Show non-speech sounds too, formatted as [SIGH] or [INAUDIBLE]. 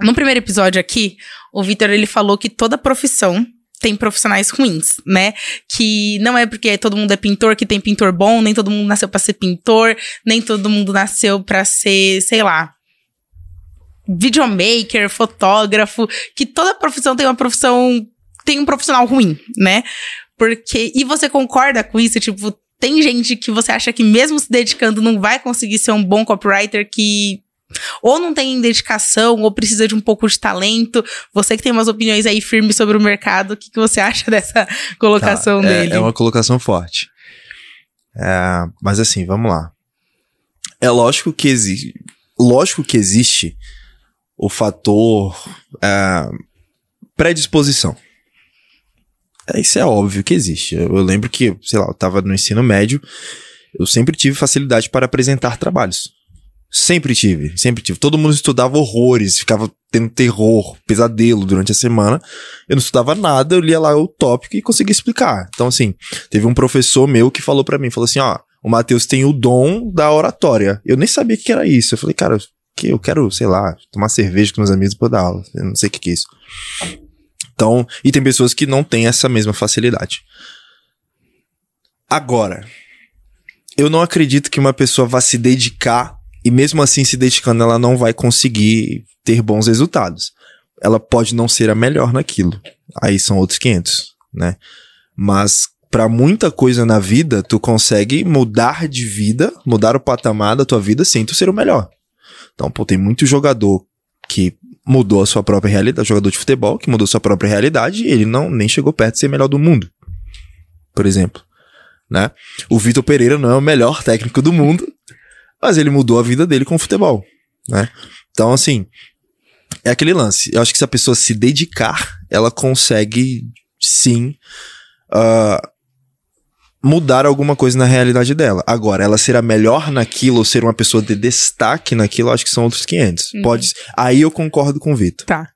No primeiro episódio aqui, o Vitor ele falou que toda profissão tem profissionais ruins, né? Que não é porque todo mundo é pintor que tem pintor bom, nem todo mundo nasceu para ser pintor, nem todo mundo nasceu para ser, sei lá, videomaker, fotógrafo, que toda profissão tem uma profissão tem um profissional ruim, né? Porque e você concorda com isso, tipo, tem gente que você acha que mesmo se dedicando não vai conseguir ser um bom copywriter que ou não tem dedicação, ou precisa de um pouco de talento. Você que tem umas opiniões aí firmes sobre o mercado, o que, que você acha [LAUGHS] dessa colocação tá, é, dele? É uma colocação forte. É, mas assim, vamos lá. É lógico que existe. Lógico que existe o fator é, predisposição. É, isso é óbvio que existe. Eu, eu lembro que, sei lá, eu estava no ensino médio, eu sempre tive facilidade para apresentar trabalhos. Sempre tive, sempre tive. Todo mundo estudava horrores, ficava tendo terror, pesadelo durante a semana. Eu não estudava nada, eu lia lá o tópico e conseguia explicar. Então, assim, teve um professor meu que falou para mim, falou assim, ó, o Matheus tem o dom da oratória. Eu nem sabia o que era isso. Eu falei, cara, que eu quero, sei lá, tomar cerveja com meus amigos pra dar aula. Eu não sei o que, que é isso. Então, e tem pessoas que não têm essa mesma facilidade. Agora, eu não acredito que uma pessoa vá se dedicar e mesmo assim se dedicando, ela não vai conseguir ter bons resultados. Ela pode não ser a melhor naquilo. Aí são outros 500, né? Mas para muita coisa na vida, tu consegue mudar de vida, mudar o patamar da tua vida sem tu ser o melhor. Então, pô, tem muito jogador que mudou a sua própria realidade, jogador de futebol que mudou sua própria realidade e ele não nem chegou perto de ser melhor do mundo. Por exemplo, né? O Vitor Pereira não é o melhor técnico do mundo, mas ele mudou a vida dele com o futebol, né? Então, assim, é aquele lance. Eu acho que se a pessoa se dedicar, ela consegue, sim, uh, mudar alguma coisa na realidade dela. Agora, ela será melhor naquilo ou ser uma pessoa de destaque naquilo, acho que são outros 500. Uhum. Pode, aí eu concordo com o Vitor. Tá.